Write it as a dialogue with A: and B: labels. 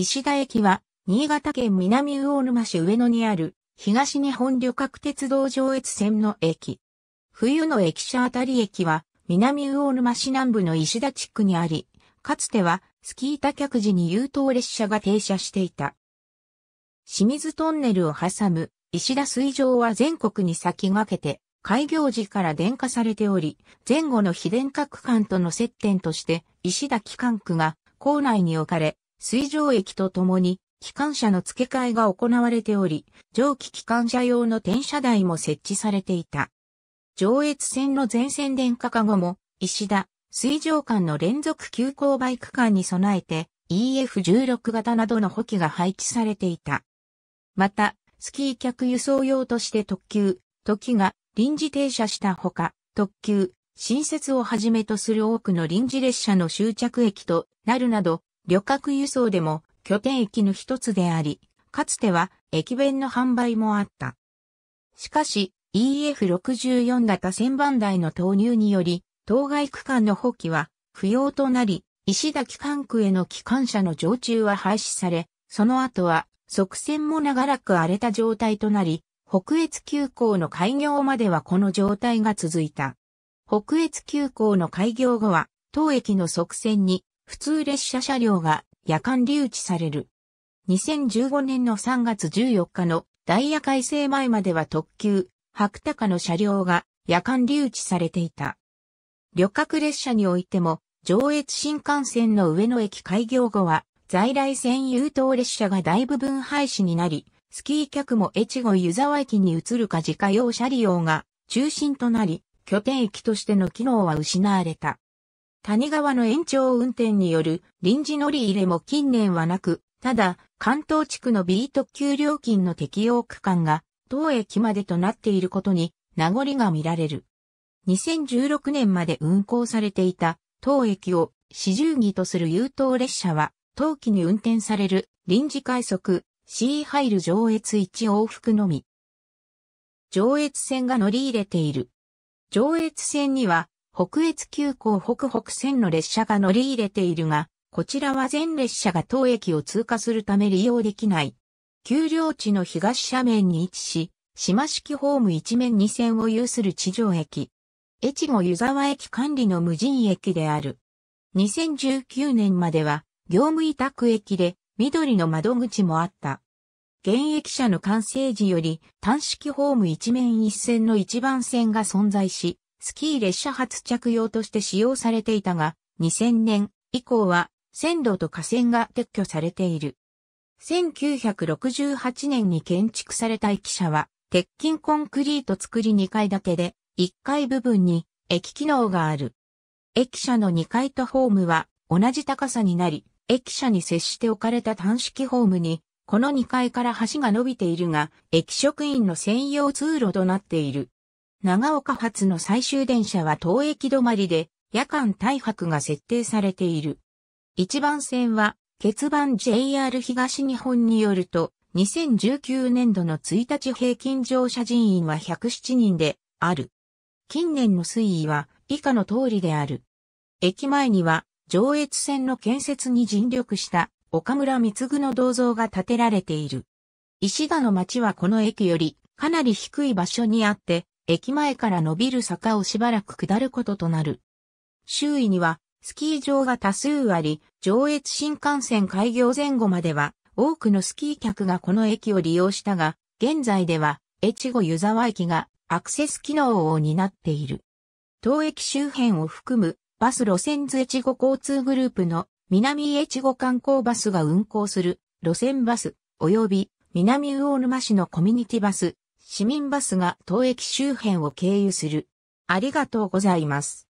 A: 石田駅は、新潟県南魚沼市上野にある、東日本旅客鉄道上越線の駅。冬の駅舎あたり駅は、南魚沼市南部の石田地区にあり、かつては、スキータ客時に優等列車が停車していた。清水トンネルを挟む、石田水上は全国に先駆けて、開業時から電化されており、前後の非電化区間との接点として、石田機関区が、校内に置かれ、水上駅とともに、機関車の付け替えが行われており、蒸気機関車用の転車台も設置されていた。上越線の全線電化化後も、石田、水上間の連続急行バイク間に備えて、EF16 型などの補機が配置されていた。また、スキー客輸送用として特急、時が臨時停車したほか、特急、新設をはじめとする多くの臨時列車の終着駅となるなど、旅客輸送でも拠点駅の一つであり、かつては駅弁の販売もあった。しかし、EF64 型1000番台の投入により、当該区間の補給は不要となり、石崎管区への機関車の常駐は廃止され、その後は側線も長らく荒れた状態となり、北越急行の開業まではこの状態が続いた。北越急行の開業後は、当駅の側線に普通列車車両が夜間留置される。2015年の3月14日のダイヤ改正前までは特急、白鷹の車両が夜間留置されていた。旅客列車においても、上越新幹線の上野駅開業後は、在来線優等列車が大部分廃止になり、スキー客も越後湯沢駅に移るか自家用車利用が中心となり、拠点駅としての機能は失われた。谷川の延長運転による臨時乗り入れも近年はなく、ただ、関東地区の B 特急料金の適用区間が、当駅までとなっていることに、名残が見られる。2016年まで運行されていた、当駅を四十儀とする優等列車は、当期に運転される臨時快速 C 入る上越1往復のみ。上越線が乗り入れている。上越線には北越急行北北線の列車が乗り入れているが、こちらは全列車が当駅を通過するため利用できない。丘陵地の東斜面に位置し、島式ホーム一面二線を有する地上駅。越後湯沢駅管理の無人駅である。2019年までは業務委託駅で緑の窓口もあった。現役者の完成時より単式ホーム一面一線の一番線が存在し、スキー列車発着用として使用されていたが、2000年以降は線路と架線が撤去されている。1968年に建築された駅舎は、鉄筋コンクリート作り2階建てで、1階部分に駅機能がある。駅舎の2階とホームは同じ高さになり、駅舎に接して置かれた単式ホームに、この2階から橋が伸びているが、駅職員の専用通路となっている。長岡発の最終電車は当駅止まりで、夜間大白が設定されている。一番線は、欠番 JR 東日本によると、2019年度の1日平均乗車人員は107人である。近年の推移は以下の通りである。駅前には上越線の建設に尽力した岡村光の銅像が建てられている。石田の町はこの駅よりかなり低い場所にあって駅前から伸びる坂をしばらく下ることとなる。周囲にはスキー場が多数あり、上越新幹線開業前後までは多くのスキー客がこの駅を利用したが、現在では越後湯沢駅がアクセス機能を担っている。当駅周辺を含むバス路線図越後交通グループの南越後観光バスが運行する路線バス及び南魚沼市のコミュニティバス市民バスが当駅周辺を経由する。ありがとうございます。